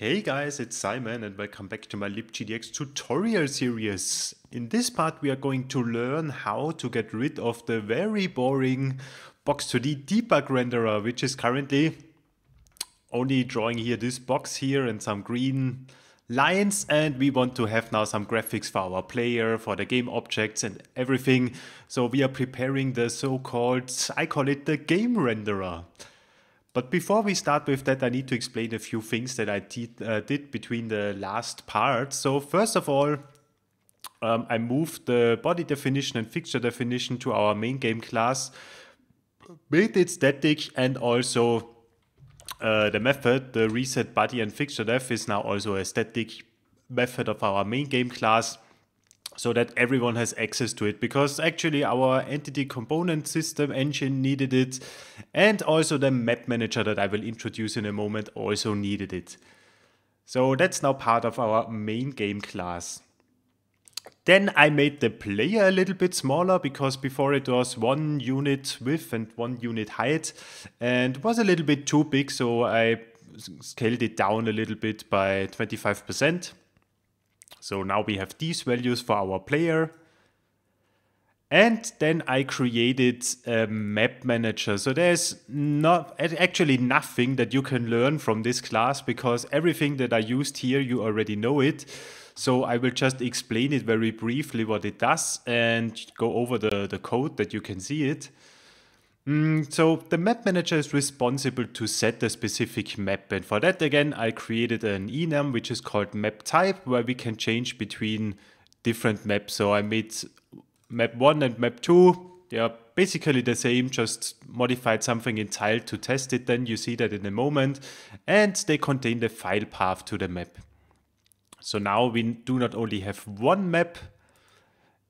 Hey guys, it's Simon and welcome back to my libgdx tutorial series. In this part we are going to learn how to get rid of the very boring Box2D debug renderer, which is currently only drawing here this box here and some green lines and we want to have now some graphics for our player, for the game objects and everything. So we are preparing the so-called, I call it the game renderer. But before we start with that, I need to explain a few things that I uh, did between the last part. So first of all, um, I moved the body definition and fixture definition to our main game class, made it static and also uh, the method, the reset body and fixture def is now also a static method of our main game class so that everyone has access to it because actually our entity component system engine needed it and also the map manager that I will introduce in a moment also needed it. So that's now part of our main game class. Then I made the player a little bit smaller because before it was one unit width and one unit height and was a little bit too big so I scaled it down a little bit by 25%. So now we have these values for our player. And then I created a map manager. So there's not actually nothing that you can learn from this class because everything that I used here, you already know it. So I will just explain it very briefly what it does and go over the, the code that you can see it. Mm, so the map manager is responsible to set the specific map. And for that, again, I created an enum, which is called map type, where we can change between different maps. So I made map one and map two. They are basically the same, just modified something in tile to test it. Then you see that in a moment. And they contain the file path to the map. So now we do not only have one map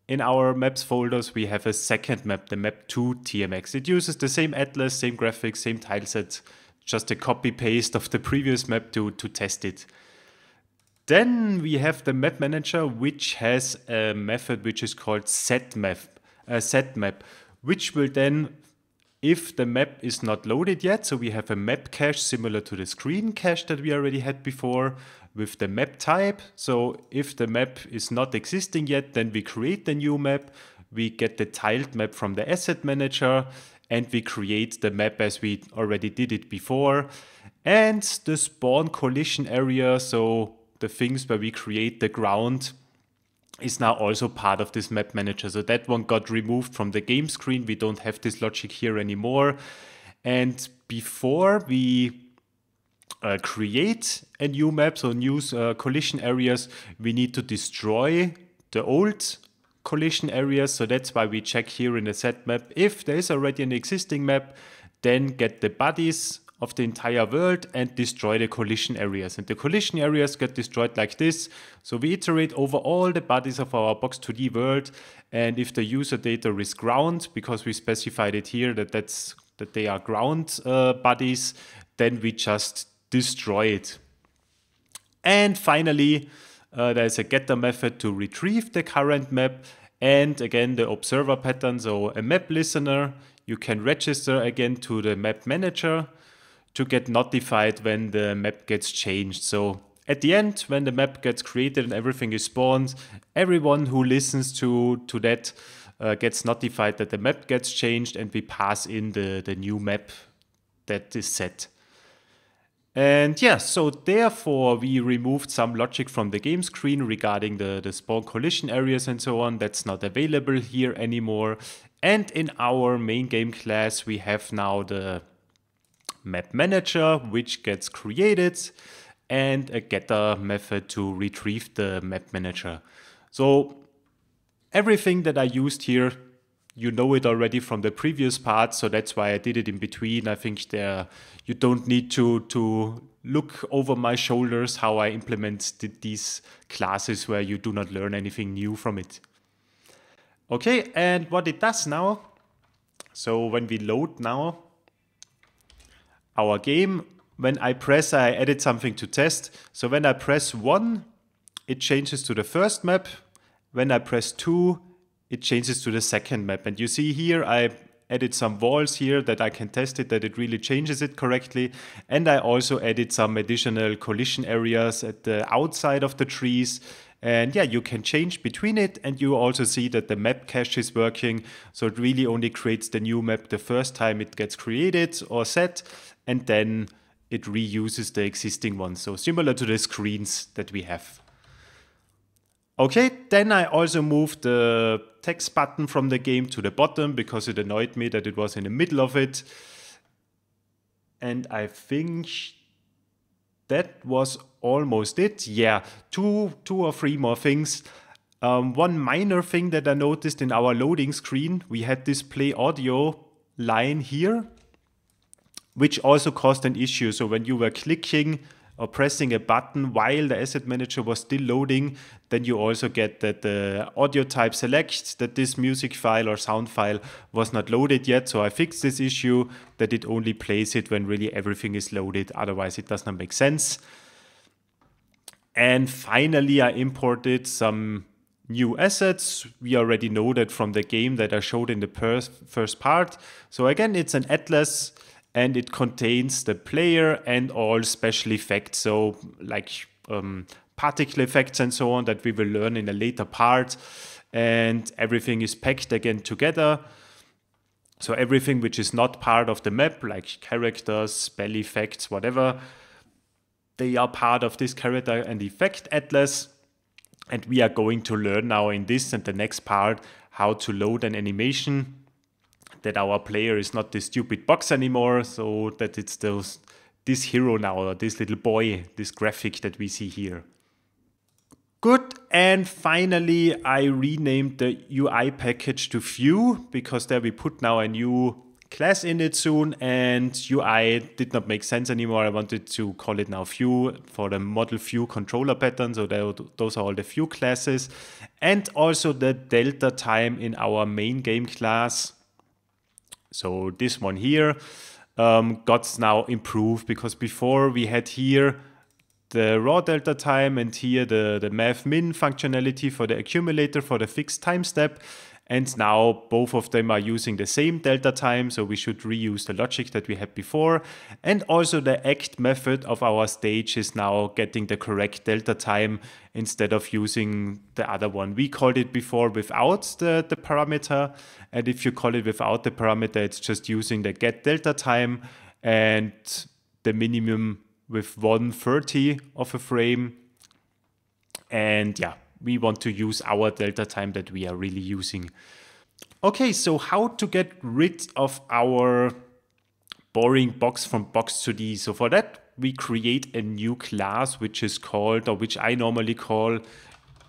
in our maps folders, we have a second map, the map 2 TMX. It uses the same atlas, same graphics, same tileset, just a copy paste of the previous map to, to test it. Then we have the map manager, which has a method which is called setMap, uh, setMap, which will then, if the map is not loaded yet, so we have a map cache similar to the screen cache that we already had before, with the map type. So if the map is not existing yet, then we create the new map. We get the tiled map from the asset manager and we create the map as we already did it before. And the spawn collision area, so the things where we create the ground is now also part of this map manager. So that one got removed from the game screen. We don't have this logic here anymore. And before we uh, create a new map, so new uh, collision areas, we need to destroy the old collision areas. So that's why we check here in the set map. If there is already an existing map, then get the bodies of the entire world and destroy the collision areas. And the collision areas get destroyed like this. So we iterate over all the bodies of our Box2D world. And if the user data is ground, because we specified it here that that's that they are ground uh, bodies, then we just Destroy it. And finally, uh, there's a getter method to retrieve the current map and again the observer pattern, so a map listener, you can register again to the map manager to get notified when the map gets changed. So at the end, when the map gets created and everything is spawned, everyone who listens to, to that uh, gets notified that the map gets changed and we pass in the, the new map that is set. And yeah, so therefore we removed some logic from the game screen regarding the, the spawn collision areas and so on. That's not available here anymore. And in our main game class, we have now the map manager, which gets created and a getter method to retrieve the map manager. So everything that I used here you know it already from the previous part so that's why i did it in between i think there you don't need to to look over my shoulders how i implement these classes where you do not learn anything new from it okay and what it does now so when we load now our game when i press i added something to test so when i press 1 it changes to the first map when i press 2 it changes to the second map. And you see here, I added some walls here that I can test it, that it really changes it correctly. And I also added some additional collision areas at the outside of the trees. And yeah, you can change between it. And you also see that the map cache is working. So it really only creates the new map the first time it gets created or set. And then it reuses the existing one. So similar to the screens that we have. Okay, then I also moved the text button from the game to the bottom because it annoyed me that it was in the middle of it. And I think that was almost it. Yeah, two, two or three more things. Um, one minor thing that I noticed in our loading screen, we had this play audio line here, which also caused an issue. So when you were clicking or pressing a button while the asset manager was still loading, then you also get that the audio type selects that this music file or sound file was not loaded yet. So I fixed this issue that it only plays it when really everything is loaded. Otherwise, it does not make sense. And finally, I imported some new assets. We already know that from the game that I showed in the first part. So again, it's an atlas and it contains the player and all special effects. So like um, particle effects and so on that we will learn in a later part. And everything is packed again together. So everything which is not part of the map, like characters, spell effects, whatever, they are part of this character and effect atlas. And we are going to learn now in this and the next part how to load an animation that our player is not the stupid box anymore, so that it's this hero now, or this little boy, this graphic that we see here. Good, and finally I renamed the UI package to view, because there we put now a new class in it soon, and UI did not make sense anymore. I wanted to call it now view for the model view controller pattern, so those are all the view classes. And also the delta time in our main game class so this one here um, got now improved because before we had here the raw delta time and here the, the math min functionality for the accumulator for the fixed time step. And now both of them are using the same delta time, so we should reuse the logic that we had before. And also the act method of our stage is now getting the correct delta time instead of using the other one. We called it before without the, the parameter. And if you call it without the parameter, it's just using the get delta time and the minimum with 130 of a frame. And yeah, we want to use our delta time that we are really using. Okay, so how to get rid of our boring box from box to D. So for that, we create a new class, which is called, or which I normally call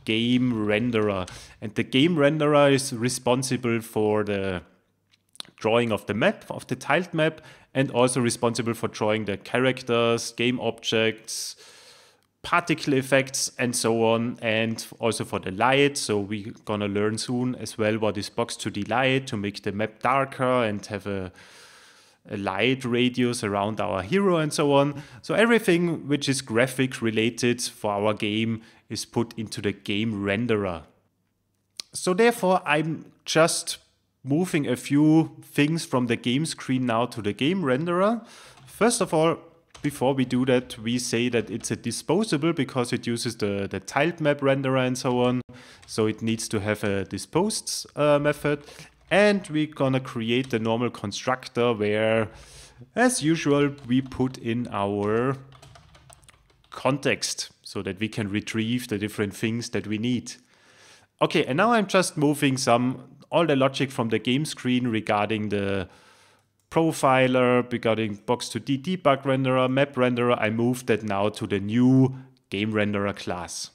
game renderer. And the game renderer is responsible for the drawing of the map, of the tiled map, and also responsible for drawing the characters, game objects, particle effects and so on and also for the light so we're gonna learn soon as well what is box to the light to make the map darker and have a, a, light radius around our hero and so on so everything which is graphic related for our game is put into the game renderer so therefore i'm just moving a few things from the game screen now to the game renderer first of all before we do that, we say that it's a disposable because it uses the, the tiled map renderer and so on. So it needs to have a disposed uh, method. And we're gonna create the normal constructor where, as usual, we put in our context so that we can retrieve the different things that we need. Okay, and now I'm just moving some all the logic from the game screen regarding the profiler, regarding box2d debug renderer, map renderer, I move that now to the new game renderer class.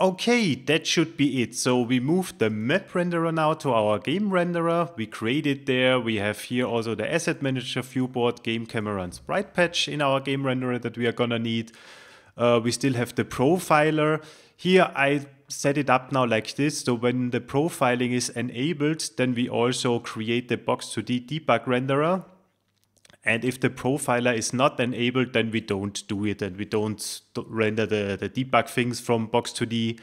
Okay, that should be it. So we moved the map renderer now to our game renderer. We created there. We have here also the asset manager viewport, game camera and sprite patch in our game renderer that we are gonna need. Uh, we still have the profiler. Here I set it up now like this. So when the profiling is enabled, then we also create the box2d debug renderer. And if the profiler is not enabled, then we don't do it and we don't render the, the debug things from box2d.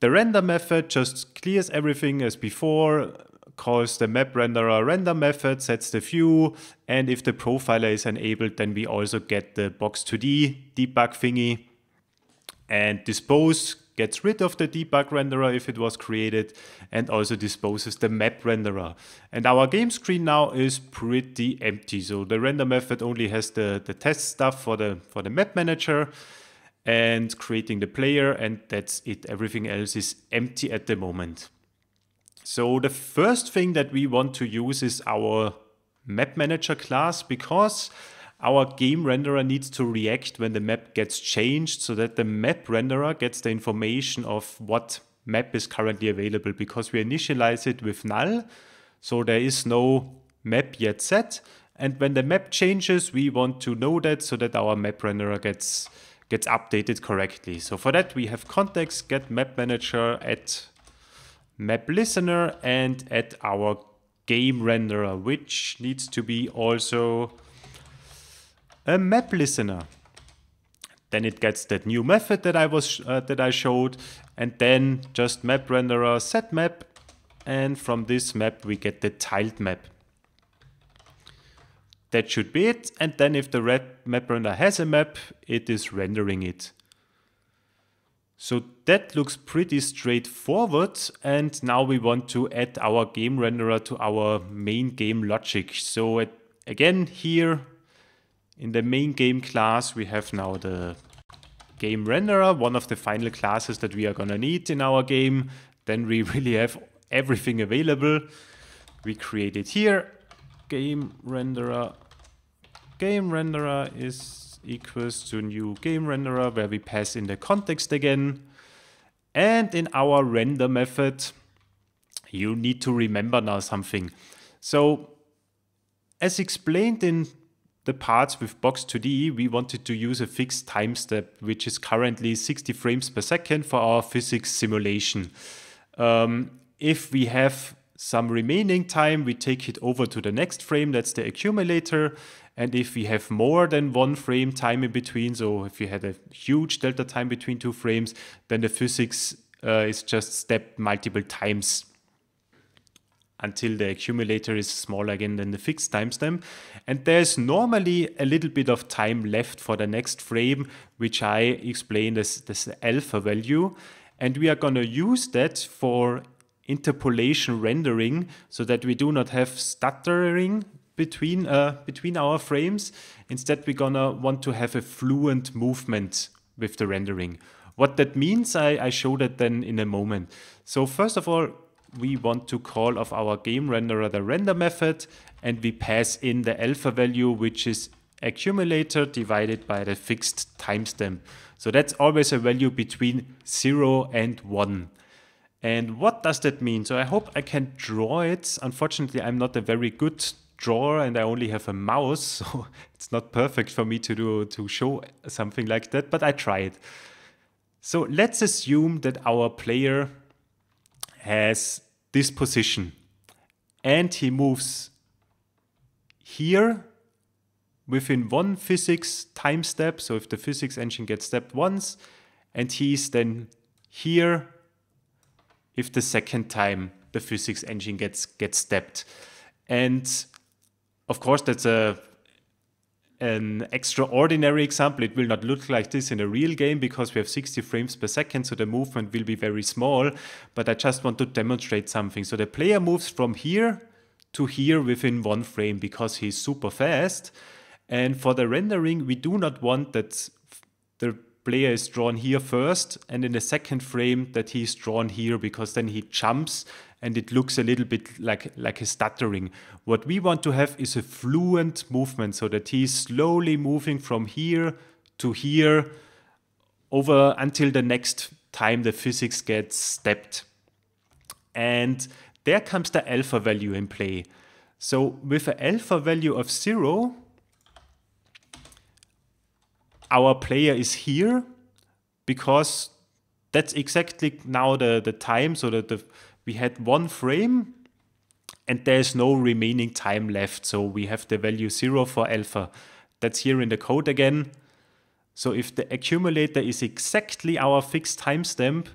The render method just clears everything as before, calls the map renderer render method, sets the view, and if the profiler is enabled, then we also get the box2d debug thingy. And dispose gets rid of the debug renderer if it was created and also disposes the map renderer. And our game screen now is pretty empty. So the render method only has the, the test stuff for the, for the map manager and creating the player and that's it. Everything else is empty at the moment. So the first thing that we want to use is our map manager class because our game renderer needs to react when the map gets changed so that the map renderer gets the information of what map is currently available because we initialize it with null. So there is no map yet set. And when the map changes, we want to know that so that our map renderer gets gets updated correctly. So for that, we have context get map manager at map listener and at our game renderer, which needs to be also a map listener. Then it gets that new method that I was uh, that I showed, and then just map renderer set map, and from this map we get the tiled map. That should be it, and then if the red map render has a map, it is rendering it. So that looks pretty straightforward and now we want to add our game renderer to our main game logic. So at, again here in the main game class, we have now the game renderer, one of the final classes that we are going to need in our game. Then we really have everything available. We create it here. Game renderer. Game renderer is equals to new game renderer where we pass in the context again. And in our render method, you need to remember now something. So as explained in the parts with Box2D, we wanted to use a fixed time step, which is currently 60 frames per second for our physics simulation. Um, if we have some remaining time, we take it over to the next frame, that's the accumulator. And if we have more than one frame time in between, so if you had a huge delta time between two frames, then the physics uh, is just stepped multiple times until the accumulator is smaller again than the fixed timestamp. And there's normally a little bit of time left for the next frame, which I explained as this alpha value. And we are going to use that for interpolation rendering so that we do not have stuttering between uh, between our frames. Instead, we're gonna want to have a fluent movement with the rendering. What that means, I, I show that then in a moment. So first of all, we want to call of our game renderer the render method and we pass in the alpha value which is accumulator divided by the fixed timestamp. So that's always a value between 0 and 1. And what does that mean? So I hope I can draw it. Unfortunately, I'm not a very good drawer and I only have a mouse, so it's not perfect for me to do to show something like that, but I try it. So let's assume that our player has this position. And he moves here within one physics time step. So if the physics engine gets stepped once, and he's then here if the second time the physics engine gets gets stepped. And of course, that's a an extraordinary example. It will not look like this in a real game because we have 60 frames per second, so the movement will be very small, but I just want to demonstrate something. So the player moves from here to here within one frame because he's super fast. And for the rendering, we do not want that the player is drawn here first and in the second frame that he's drawn here because then he jumps and it looks a little bit like, like a stuttering. What we want to have is a fluent movement so that he's slowly moving from here to here over until the next time the physics gets stepped. And there comes the alpha value in play. So with an alpha value of zero, our player is here because that's exactly now the, the time so that the we had one frame and there's no remaining time left. So we have the value zero for alpha. That's here in the code again. So if the accumulator is exactly our fixed timestamp,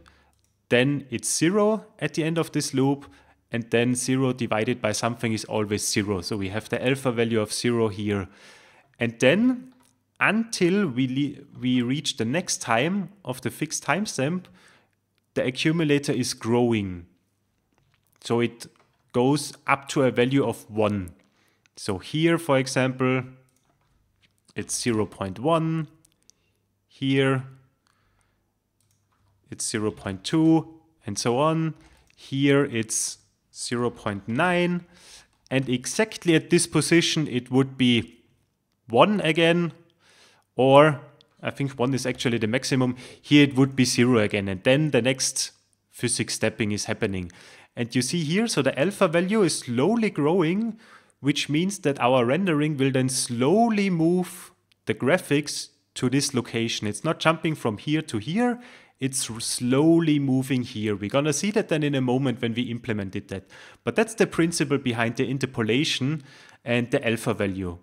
then it's zero at the end of this loop and then 0 divided by something is always 0. So we have the alpha value of 0 here. And then until we, we reach the next time of the fixed timestamp, the accumulator is growing. So it goes up to a value of 1. So here, for example, it's 0 0.1. Here, it's 0 0.2 and so on. Here, it's 0 0.9. And exactly at this position, it would be 1 again. Or I think 1 is actually the maximum. Here, it would be 0 again. And then the next physics stepping is happening. And you see here, so the alpha value is slowly growing, which means that our rendering will then slowly move the graphics to this location. It's not jumping from here to here, it's slowly moving here. We're gonna see that then in a moment when we implemented that. But that's the principle behind the interpolation and the alpha value.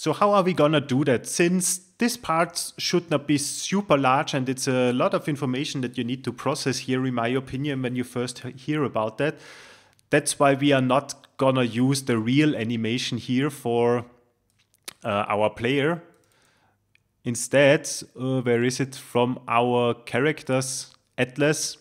So how are we gonna do that? Since this part should not be super large and it's a lot of information that you need to process here, in my opinion, when you first hear about that. That's why we are not gonna use the real animation here for uh, our player. Instead, uh, where is it from our characters atlas?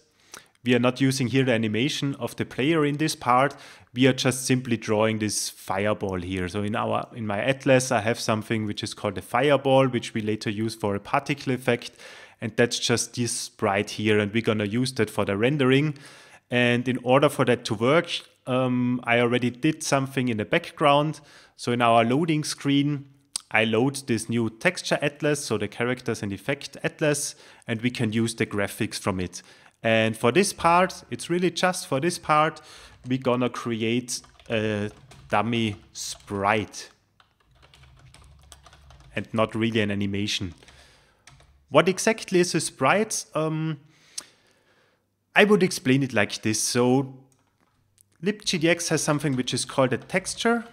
We are not using here the animation of the player in this part we are just simply drawing this fireball here. So in our in my atlas, I have something which is called a fireball, which we later use for a particle effect. And that's just this sprite here. And we're going to use that for the rendering. And in order for that to work, um, I already did something in the background. So in our loading screen, I load this new texture atlas, so the characters and effect atlas, and we can use the graphics from it. And for this part, it's really just for this part, we're gonna create a dummy sprite and not really an animation. What exactly is a sprite? Um, I would explain it like this. So libgdx has something which is called a texture,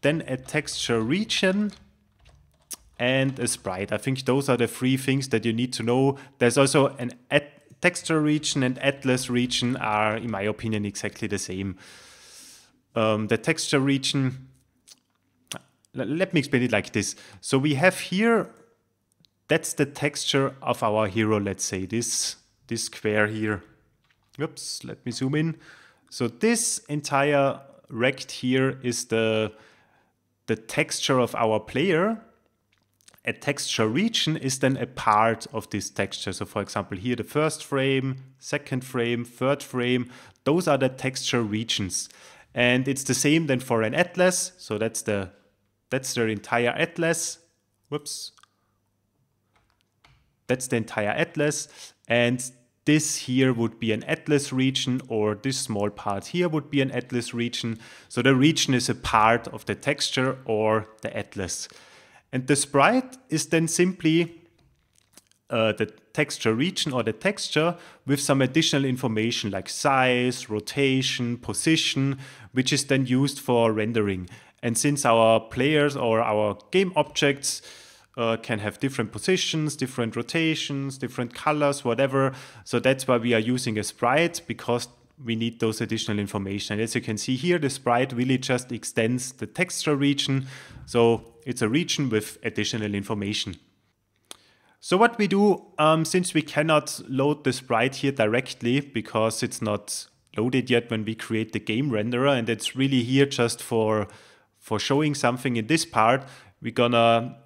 then a texture region, and a sprite. I think those are the three things that you need to know. There's also an add texture region and atlas region are, in my opinion, exactly the same. Um, the texture region, let me explain it like this. So we have here, that's the texture of our hero, let's say, this, this square here. Oops, let me zoom in. So this entire rect here is the, the texture of our player a texture region is then a part of this texture. So for example, here the first frame, second frame, third frame, those are the texture regions. And it's the same then for an atlas. So that's the that's their entire atlas. Whoops. That's the entire atlas. And this here would be an atlas region or this small part here would be an atlas region. So the region is a part of the texture or the atlas. And the sprite is then simply uh, the texture region or the texture with some additional information like size, rotation, position, which is then used for rendering. And since our players or our game objects uh, can have different positions, different rotations, different colors, whatever, so that's why we are using a sprite because we need those additional information. And as you can see here, the sprite really just extends the texture region so it's a region with additional information. So what we do, um, since we cannot load the sprite here directly because it's not loaded yet when we create the game renderer and it's really here just for, for showing something in this part, we're gonna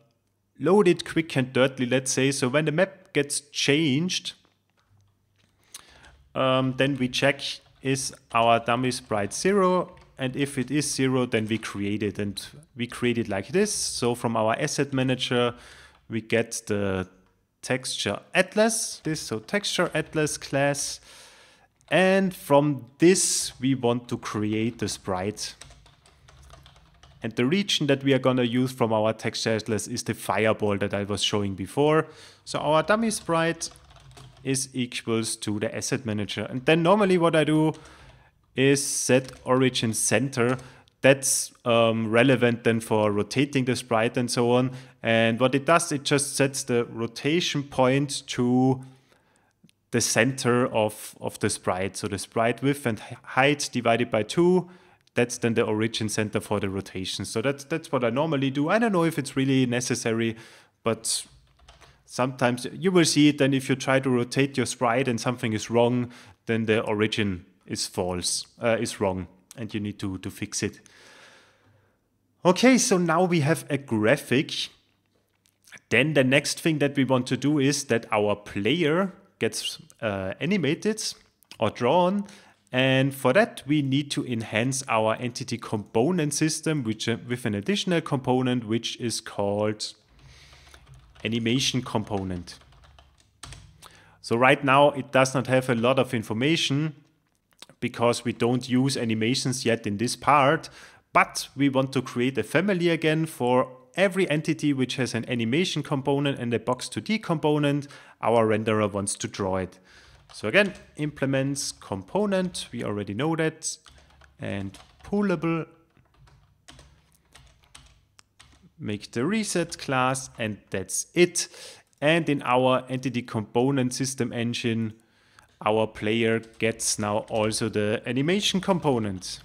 load it quick and dirtly, let's say. So when the map gets changed, um, then we check is our dummy sprite zero and if it is zero, then we create it and we create it like this. So from our asset manager, we get the texture atlas, this, so texture atlas class. And from this, we want to create the sprite. And the region that we are gonna use from our texture atlas is the fireball that I was showing before. So our dummy sprite is equals to the asset manager. And then normally what I do is set origin center. That's um, relevant then for rotating the sprite and so on. And what it does, it just sets the rotation point to the center of, of the sprite. So the sprite width and height divided by two, that's then the origin center for the rotation. So that's, that's what I normally do. I don't know if it's really necessary, but sometimes you will see it then if you try to rotate your sprite and something is wrong, then the origin is false, uh, is wrong, and you need to, to fix it. Okay, so now we have a graphic. Then the next thing that we want to do is that our player gets uh, animated or drawn. And for that, we need to enhance our entity component system which, uh, with an additional component, which is called animation component. So right now, it does not have a lot of information because we don't use animations yet in this part, but we want to create a family again for every entity which has an animation component and a box2d component, our renderer wants to draw it. So again, implements component, we already know that, and pullable, make the reset class, and that's it. And in our entity component system engine, our player gets now also the animation component.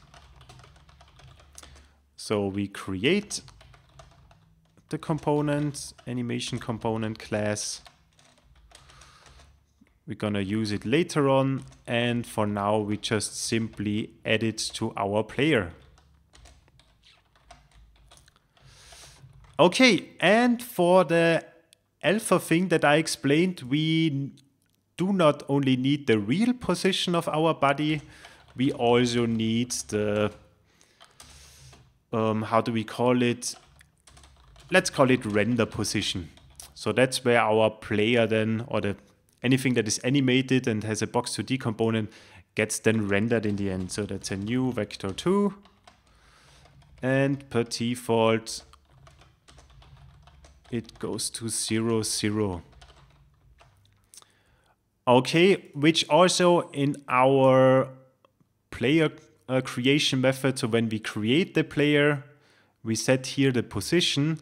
So we create the component, animation component class. We're gonna use it later on and for now we just simply add it to our player. Okay, and for the alpha thing that I explained, we do not only need the real position of our body, we also need the, um, how do we call it? Let's call it render position. So that's where our player then, or the anything that is animated and has a box2d component gets then rendered in the end. So that's a new vector 2. And per default, it goes to 0, 0. Okay, which also in our player uh, creation method, so when we create the player, we set here the position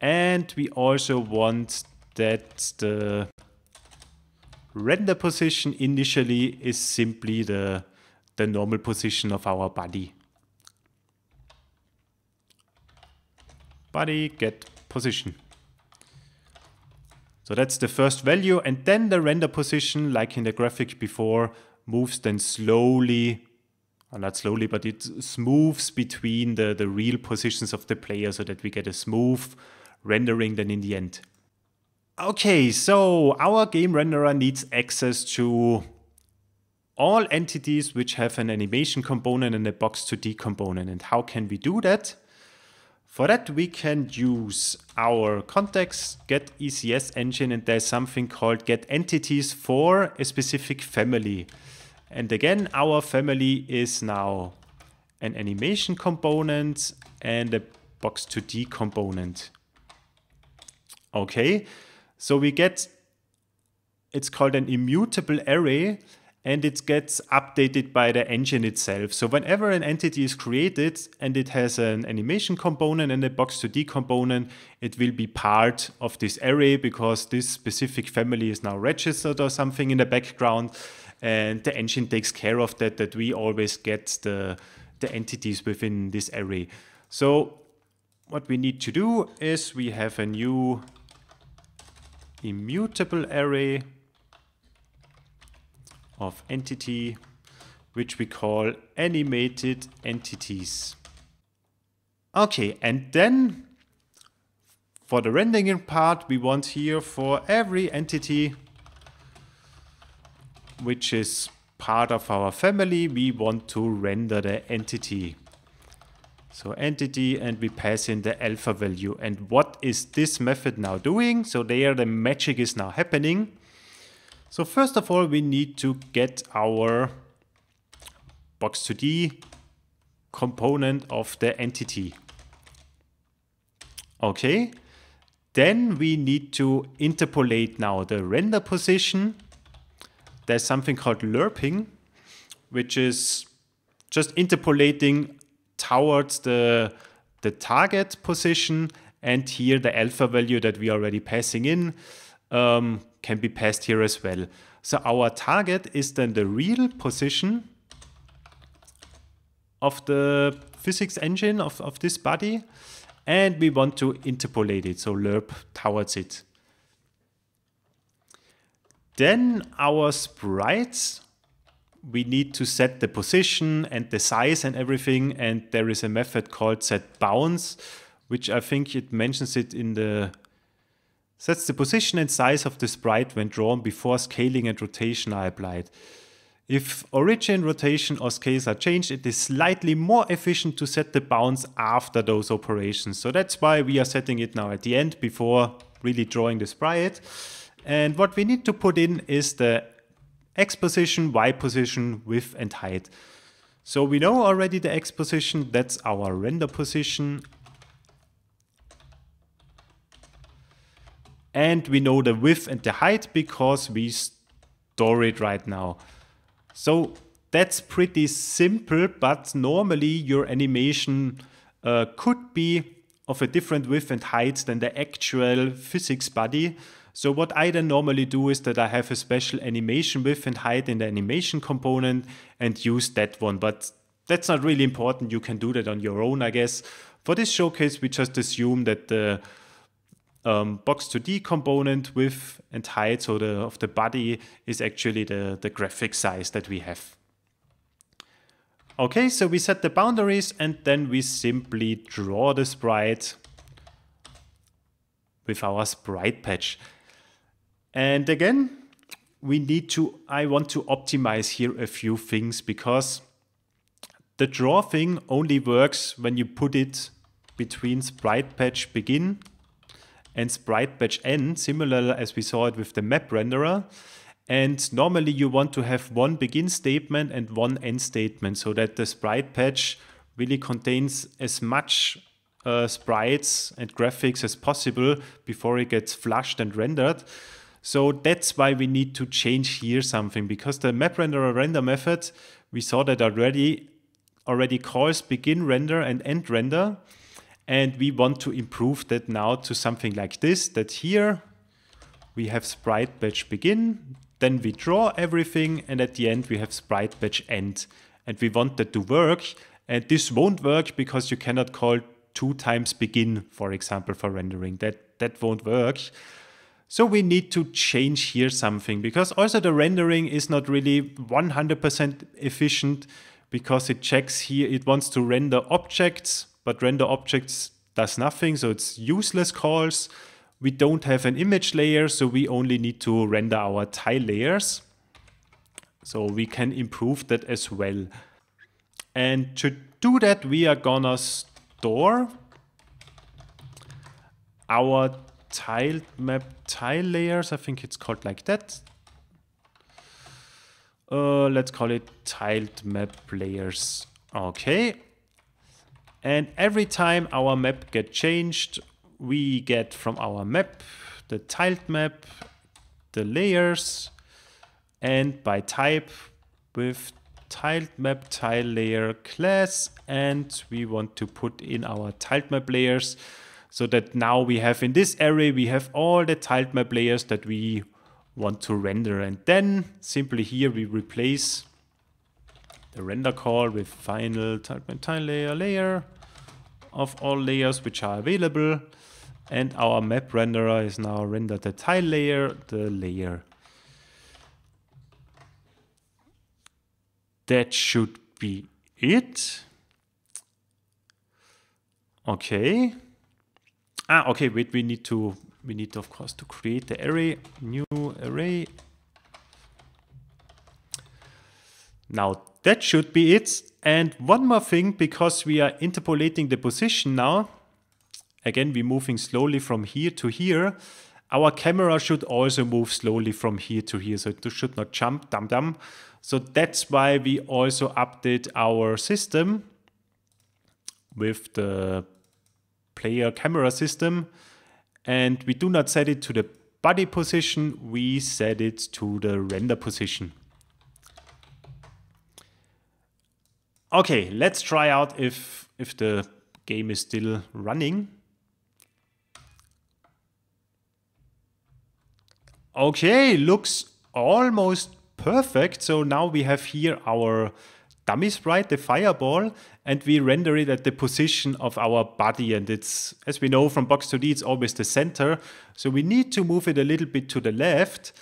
and we also want that the render position initially is simply the, the normal position of our body. Body get position. So that's the first value. And then the render position, like in the graphic before, moves then slowly, or uh, not slowly, but it moves between the, the real positions of the player so that we get a smooth rendering then in the end. Okay, so our game renderer needs access to all entities which have an animation component and a box2D component. And how can we do that? For that, we can use our context get ECS engine, and there's something called get entities for a specific family. And again, our family is now an animation component and a box2d component. Okay, so we get, it's called an immutable array, and it gets updated by the engine itself. So whenever an entity is created and it has an animation component and a box2d component, it will be part of this array because this specific family is now registered or something in the background. And the engine takes care of that, that we always get the, the entities within this array. So what we need to do is we have a new immutable array of entity, which we call animated entities. Okay, and then for the rendering part, we want here for every entity, which is part of our family, we want to render the entity. So entity and we pass in the alpha value. And what is this method now doing? So there the magic is now happening. So first of all, we need to get our box2d component of the entity. Okay, then we need to interpolate now the render position. There's something called lerping, which is just interpolating towards the, the target position and here the alpha value that we are already passing in. Um, can be passed here as well. So our target is then the real position of the physics engine of, of this body and we want to interpolate it, so lerp towards it. Then our sprites, we need to set the position and the size and everything and there is a method called set bounds, which I think it mentions it in the that's the position and size of the sprite when drawn before scaling and rotation are applied. If origin, rotation or scales are changed, it is slightly more efficient to set the bounds after those operations. So that's why we are setting it now at the end before really drawing the sprite. And what we need to put in is the X position, Y position, width and height. So we know already the X position, that's our render position And we know the width and the height because we store it right now. So that's pretty simple, but normally your animation uh, could be of a different width and height than the actual physics body. So what I then normally do is that I have a special animation width and height in the animation component and use that one. But that's not really important. You can do that on your own, I guess. For this showcase, we just assume that the um, box 2D component width and height so the, of the body is actually the, the graphic size that we have. Okay, so we set the boundaries and then we simply draw the sprite with our sprite patch. And again, we need to, I want to optimize here a few things because the draw thing only works when you put it between sprite patch begin and sprite batch n, similar as we saw it with the map renderer. And normally you want to have one begin statement and one end statement so that the sprite patch really contains as much uh, sprites and graphics as possible before it gets flushed and rendered. So that's why we need to change here something because the map renderer render method, we saw that already, already calls begin render and end render. And we want to improve that now to something like this, that here we have sprite batch begin, then we draw everything, and at the end we have sprite batch end. And we want that to work, and this won't work because you cannot call two times begin, for example, for rendering. That, that won't work. So we need to change here something because also the rendering is not really 100% efficient because it checks here, it wants to render objects but render objects does nothing, so it's useless calls. We don't have an image layer, so we only need to render our tile layers. So we can improve that as well. And to do that, we are gonna store our tile map tile layers. I think it's called like that. Uh, let's call it tiled map layers. Okay, and every time our map get changed, we get from our map the tiled map, the layers, and by type with tiled map tile layer class and we want to put in our tiled map layers so that now we have in this array we have all the tiled map layers that we want to render and then simply here we replace the render call with final tile layer layer of all layers which are available. And our map renderer is now rendered the tile layer, the layer. That should be it. Okay. Ah, okay, wait, we need to, we need of course to create the array, new array. Now that should be it. And one more thing, because we are interpolating the position now, again, we're moving slowly from here to here. Our camera should also move slowly from here to here, so it should not jump, dum dum. So that's why we also update our system with the player camera system. And we do not set it to the body position, we set it to the render position. Okay, let's try out if if the game is still running. Okay, looks almost perfect. So now we have here our dummy sprite, the fireball, and we render it at the position of our body. And it's, as we know from Box2D, it's always the center. So we need to move it a little bit to the left.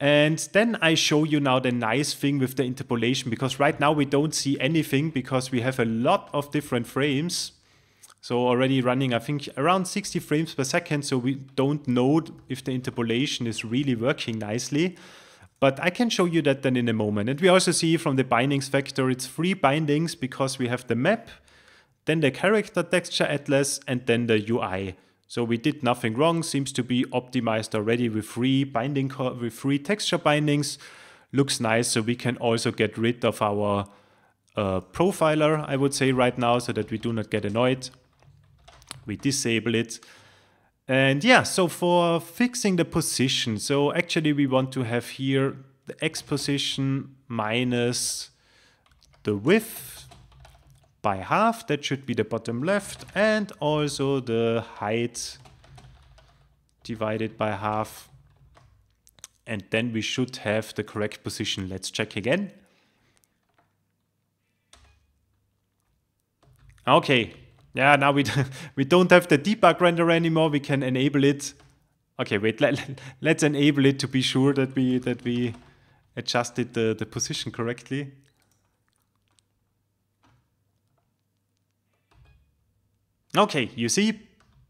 And then I show you now the nice thing with the interpolation because right now we don't see anything because we have a lot of different frames. So already running, I think around 60 frames per second. So we don't know if the interpolation is really working nicely. But I can show you that then in a moment. And we also see from the bindings vector, it's three bindings because we have the map, then the character texture atlas, and then the UI. So we did nothing wrong, seems to be optimized already with free binding, with free texture bindings. Looks nice, so we can also get rid of our uh, profiler, I would say right now, so that we do not get annoyed. We disable it. And yeah, so for fixing the position, so actually we want to have here the X position minus the width by half. That should be the bottom left. And also the height divided by half. And then we should have the correct position. Let's check again. Okay. Yeah, now we, we don't have the debug render anymore. We can enable it. Okay, wait, let, let's enable it to be sure that we, that we adjusted the, the position correctly. Okay, you see,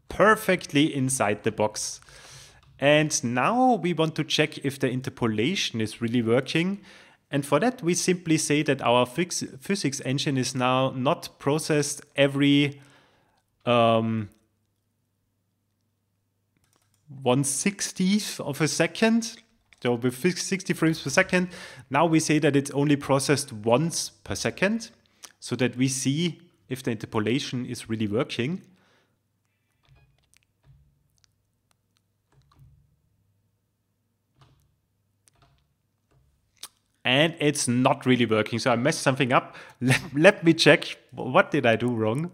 perfectly inside the box. And now we want to check if the interpolation is really working. And for that, we simply say that our physics engine is now not processed every um, 160th of a second. So with 60 frames per second. Now we say that it's only processed once per second so that we see if the interpolation is really working. And it's not really working, so I messed something up. Let, let me check, what did I do wrong?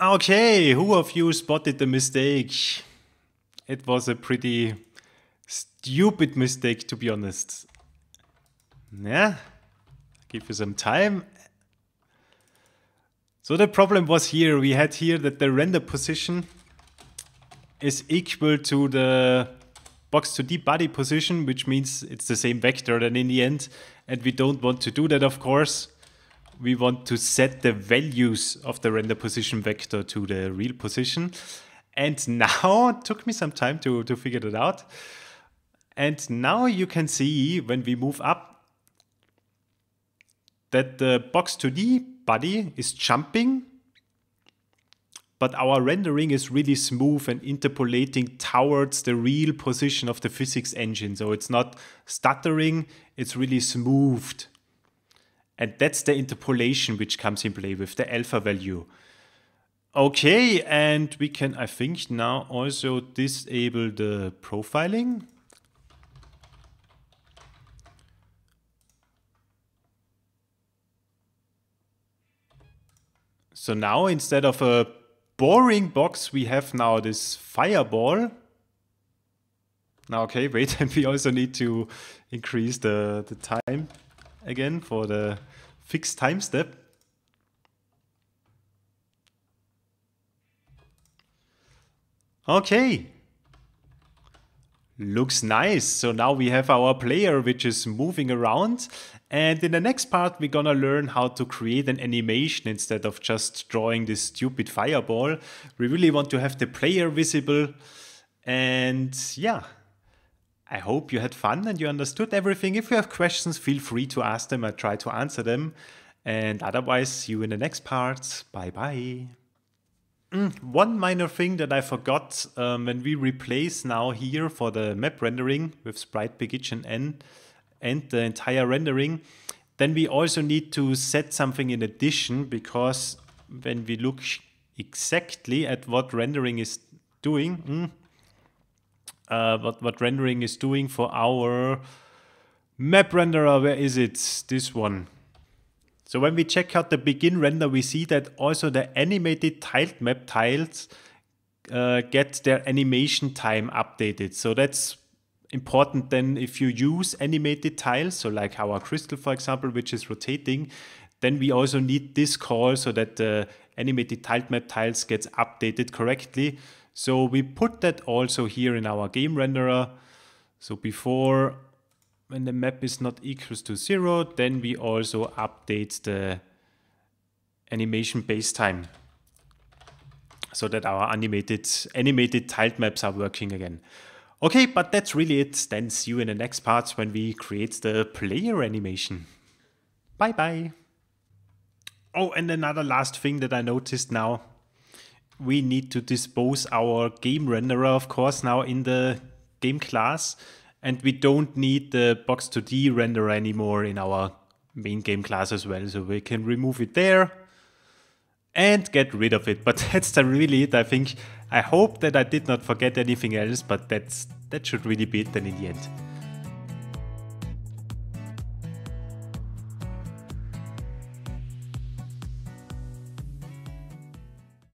Okay, who of you spotted the mistake? It was a pretty stupid mistake, to be honest. Yeah, give you some time. So the problem was here, we had here that the render position is equal to the box 2 d body position, which means it's the same vector than in the end. And we don't want to do that, of course. We want to set the values of the render position vector to the real position. And now, it took me some time to, to figure that out. And now you can see when we move up that the box 2 D body is jumping, but our rendering is really smooth and interpolating towards the real position of the physics engine. So it's not stuttering, it's really smoothed. And that's the interpolation which comes in play with the alpha value. Okay, and we can, I think, now also disable the profiling. So now instead of a boring box, we have now this fireball. Now, okay, wait, and we also need to increase the, the time again for the fixed time step. Okay, Looks nice. So now we have our player which is moving around. And in the next part, we're gonna learn how to create an animation instead of just drawing this stupid fireball. We really want to have the player visible. And yeah, I hope you had fun and you understood everything. If you have questions, feel free to ask them. I try to answer them. And otherwise, see you in the next part. Bye bye. Mm, one minor thing that I forgot um, when we replace now here for the map rendering with sprite and n and the entire rendering, then we also need to set something in addition because when we look exactly at what rendering is doing, mm, uh, what, what rendering is doing for our map renderer, where is it? This one. So when we check out the begin render, we see that also the animated tiled map tiles uh, get their animation time updated. So that's important then if you use animated tiles, so like our crystal, for example, which is rotating, then we also need this call so that the animated tiled map tiles gets updated correctly. So we put that also here in our game renderer. So before when the map is not equals to zero, then we also update the animation base time so that our animated animated tiled maps are working again. Okay, but that's really it. Then see you in the next part when we create the player animation. Bye bye. Oh, and another last thing that I noticed now. We need to dispose our game renderer, of course, now in the game class and we don't need the box2d render anymore in our main game class as well. So we can remove it there and get rid of it. But that's really it, I think. I hope that I did not forget anything else, but that's that should really be it then in the end.